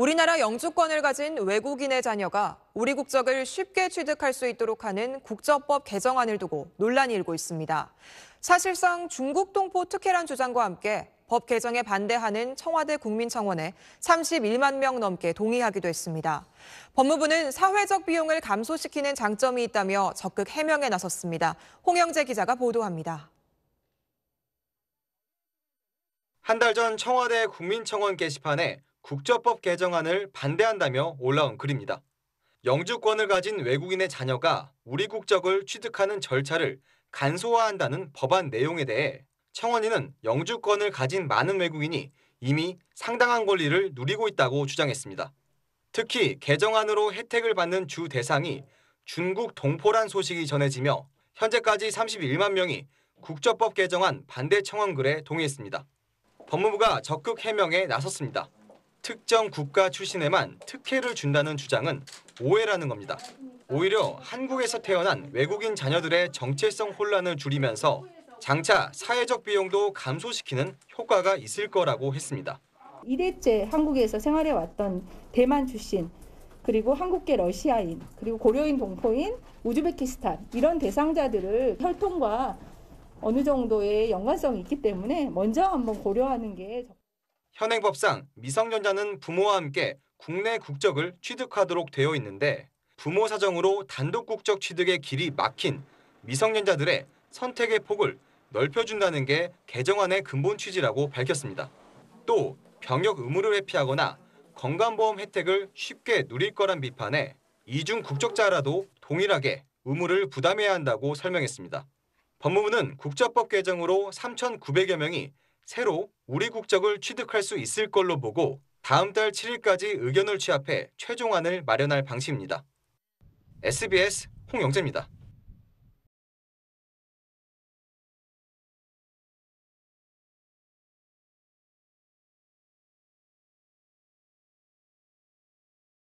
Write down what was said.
우리나라 영주권을 가진 외국인의 자녀가 우리 국적을 쉽게 취득할 수 있도록 하는 국적법 개정안을 두고 논란이 일고 있습니다. 사실상 중국 동포 특혜란 주장과 함께 법 개정에 반대하는 청와대 국민청원에 31만 명 넘게 동의하기도 했습니다. 법무부는 사회적 비용을 감소시키는 장점이 있다며 적극 해명에 나섰습니다. 홍영재 기자가 보도합니다. 한 달 전 청와대 국민청원 게시판에 국적법 개정안을 반대한다며 올라온 글입니다. 영주권을 가진 외국인의 자녀가 우리 국적을 취득하는 절차를 간소화한다는 법안 내용에 대해 청원인은 영주권을 가진 많은 외국인이 이미 상당한 권리를 누리고 있다고 주장했습니다. 특히 개정안으로 혜택을 받는 주 대상이 중국 동포란 소식이 전해지며 현재까지 31만 명이 국적법 개정안 반대 청원글에 동의했습니다. 법무부가 적극 해명에 나섰습니다. 특정 국가 출신에만 특혜를 준다는 주장은 오해라는 겁니다. 오히려 한국에서 태어난 외국인 자녀들의 정체성 혼란을 줄이면서 장차 사회적 비용도 감소시키는 효과가 있을 거라고 했습니다. 이대째 한국에서 생활해 왔던 대만 출신 그리고 한국계 러시아인 그리고 고려인 동포인 우즈베키스탄 이런 대상자들을 혈통과 어느 정도의 연관성이 있기 때문에 먼저 한번 고려하는 게 현행법상 미성년자는 부모와 함께 국내 국적을 취득하도록 되어 있는데 부모 사정으로 단독 국적 취득의 길이 막힌 미성년자들의 선택의 폭을 넓혀준다는 게 개정안의 근본 취지라고 밝혔습니다. 또 병역 의무를 회피하거나 건강보험 혜택을 쉽게 누릴 거란 비판에 이중 국적자라도 동일하게 의무를 부담해야 한다고 설명했습니다. 법무부는 국적법 개정으로 3,900여 명이 새로 우리 국적을 취득할 수 있을 걸로 보고 다음 달 7일까지 의견을 취합해 최종안을 마련할 방침입니다. SBS 홍영재입니다.